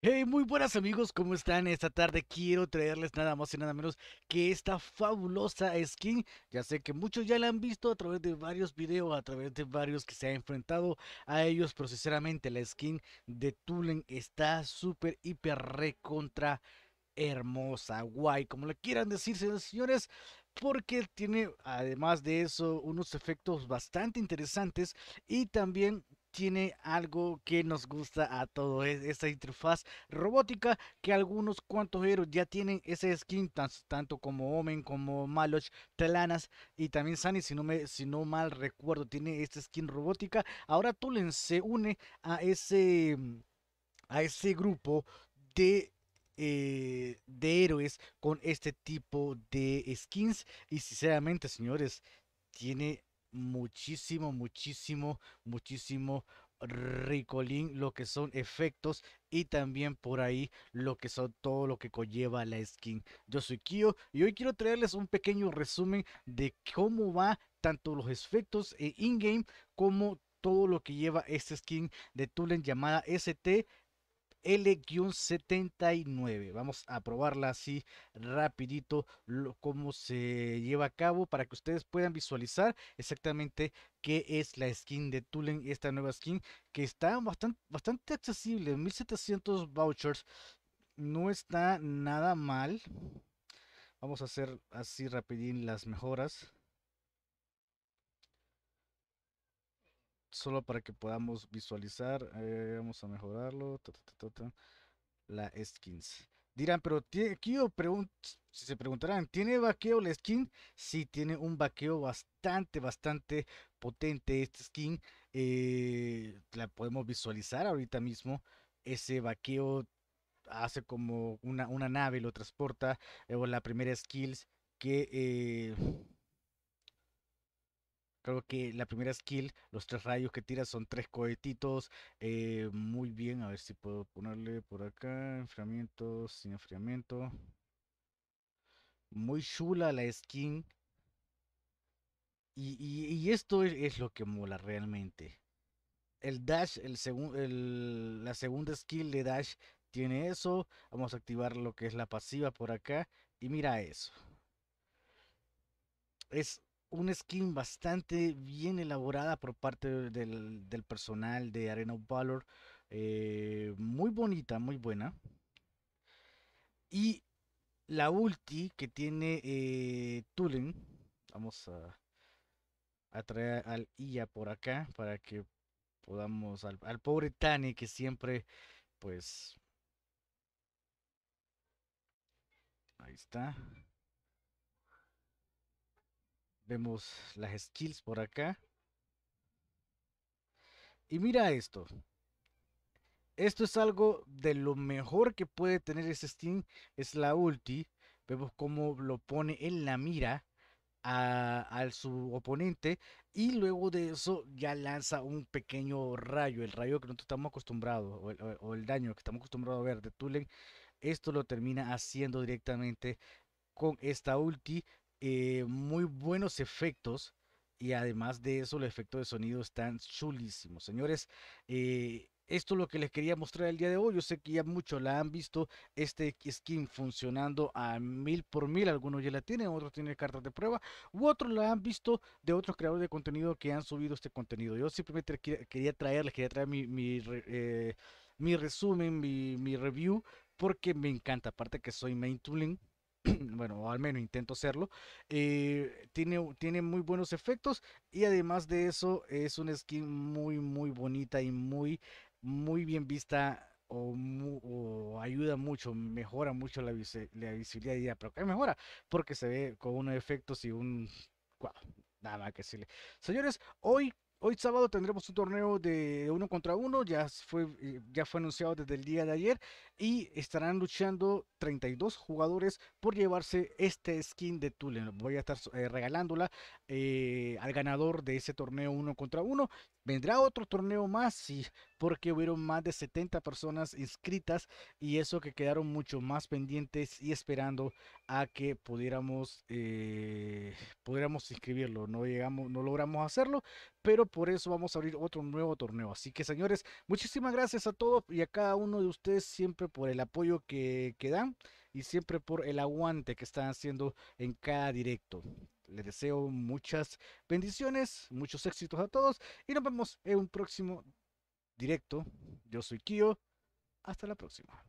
Hey, muy buenas amigos, ¿cómo están? Esta tarde quiero traerles nada más y nada menos que esta fabulosa skin. Ya sé que muchos ya la han visto a través de varios videos, a través de varios que se ha enfrentado a ellos, pero sinceramente la skin de Tulen está súper, hiper, recontra hermosa, guay, como le quieran decir, señores, porque tiene además de eso unos efectos bastante interesantes y también tiene algo que nos gusta a todos, es interfaz robótica que algunos cuantos héroes ya tienen ese skin, tanto como Omen, como Maloch, Telanas y también Sunny, si no, me, si no mal recuerdo, tiene esta skin robótica. Ahora Tulen se une a ese, mm, a ese grupo de eh, de héroes con este tipo de skins. Y sinceramente, señores, tiene muchísimo, muchísimo, muchísimo ricolín lo que son efectos y también por ahí lo que son todo lo que conlleva la skin. Yo soy Kio y hoy quiero traerles un pequeño resumen de cómo va tanto los efectos en eh, in-game como todo lo que lleva esta skin de Tulen llamada ST L-79. Vamos a probarla así rapidito lo, cómo se lleva a cabo para que ustedes puedan visualizar exactamente qué es la skin de Tulen, esta nueva skin que está bastante, bastante accesible, 1700 vouchers. No está nada mal. Vamos a hacer así rapidín las mejoras. solo para que podamos visualizar. Eh, vamos a mejorarlo. la skins. Dirán, pero Kyo, si se preguntarán, ¿tiene vaqueo la skin? Si, tiene un vaqueo bastante, bastante potente esta skin. Eh, la podemos visualizar ahorita mismo. Ese vaqueo hace como una, una nave, lo transporta. Eh, la primera skills que Creo que la primera skill, los tres rayos que tira son tres cohetitos. Eh, muy bien, a ver si puedo ponerle por acá. Enfriamiento, sin enfriamiento. Muy chula la skin. Y, esto es, lo que mola realmente. El dash, la segunda skill de dash tiene eso. Vamos a activar lo que es la pasiva por acá. Y mira eso. Es una skin bastante bien elaborada por parte del, personal de Arena of Valor. Eh, muy bonita, muy buena. Y la ulti que tiene eh, Tulen. Vamos a, traer al IA por acá para que podamos al, al pobre Tani que siempre pues... Ahí está. Vemos las skills por acá. Y mira esto. Esto es algo de lo mejor que puede tener ese Steam. Es la ulti. Vemos cómo lo pone en la mira a, su oponente. Y luego de eso ya lanza un pequeño rayo. El rayo que no estamos acostumbrados. O el, o el daño que estamos acostumbrados a ver de Tulen. Esto lo termina haciendo directamente con esta ulti eh, muy buenos efectos y además de eso el efecto de sonido están chulísimo Señores, eh, esto es lo que les quería mostrar el día de hoy. Yo sé que ya muchos la han visto, este skin funcionando a mil por mil. Algunos ya la tienen, otros tienen cartas de prueba, u otros la han visto de otros creadores de contenido que han subido este contenido. Yo simplemente quería traerles, quería traer mi, mi, eh, mi resumen, mi, mi, review, porque me encanta. Aparte que soy main tooling bueno, o al menos intento serlo eh, tiene, tiene muy buenos efectos y además de eso es un skin muy, muy bonita y muy, muy bien vista o, ayuda mucho, mejora mucho la, visibilidad ya, pero que mejora porque se ve con unos efectos y un... nada más que decirle. Señores, hoy Hoy sábado tendremos un torneo de uno contra uno, ya fue, eh, ya fue anunciado desde el día de ayer y estarán luchando 32 jugadores por llevarse este skin de Tulen. Voy a estar eh, regalándola eh, al ganador de ese torneo uno contra uno. Vendrá otro torneo más, sí, porque hubieron más de 70 personas inscritas y eso que quedaron mucho más pendientes y esperando a que pudiéramos inscribirlo, no llegamos, no logramos hacerlo, pero por eso vamos a abrir otro nuevo torneo. Así que señores, muchísimas gracias a todos y a cada uno de ustedes siempre por el apoyo que, que dan y siempre por el aguante que están haciendo en cada directo. Les deseo muchas bendiciones, muchos éxitos a todos y nos vemos en un próximo directo. Yo soy Kio. Hasta la próxima.